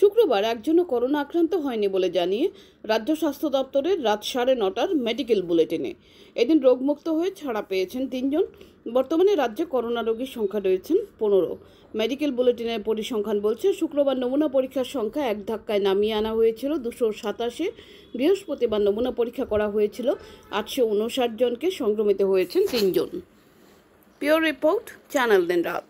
শুক্রবার একজনও করোনা আক্রান্ত হয়নি বলে জানিয়ে রাজ্য স্বাস্থ্য দপ্তরের রাত সাড়ে নটার মেডিকেল বুলেটিনে এদিন রোগমুক্ত হয়ে ছাড়া পেয়েছেন তিনজন বর্তমানে রাজ্যে করোনা রোগীর সংখ্যা রয়েছেন পনেরো মেডিকেল বুলেটিনের পরিসংখ্যান বলছে শুক্রবার নমুনা পরীক্ষার সংখ্যা এক ধাক্কায় নামিয়ে আনা হয়েছিল দুশো সাতাশে বৃহস্পতিবার নমুনা পরীক্ষা করা হয়েছিল আটশো উনষাট জনকে সংক্রমিত হয়েছেন তিনজন পিওর রিপোর্ট চ্যানেল দেন রাত